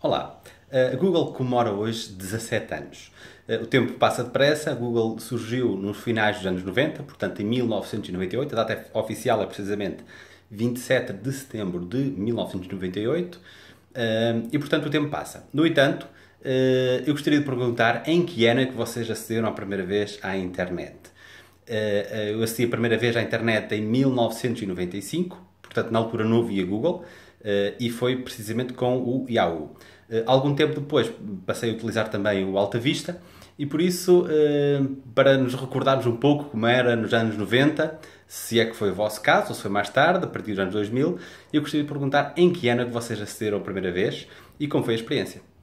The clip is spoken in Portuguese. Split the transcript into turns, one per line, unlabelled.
Olá, eh, a Google comemora hoje 17 anos. Eh, o tempo passa depressa, a Google surgiu nos finais dos anos 90, portanto em 1998, a data oficial é precisamente 27 de setembro de 1998, eh, e portanto o tempo passa. No entanto, eu gostaria de perguntar em que ano é que vocês acederam a primeira vez à internet? Eu acedi a primeira vez à internet em 1995, portanto na altura não havia Google, eh, e foi precisamente com o Yahoo. Eh, algum tempo depois passei a utilizar também o Alta Vista e por isso, eh, para nos recordarmos um pouco como era nos anos 90, se é que foi o vosso caso, ou se foi mais tarde, a partir dos anos 2000, eu gostaria de perguntar em que ano é que vocês acederam a primeira vez e como foi a experiência.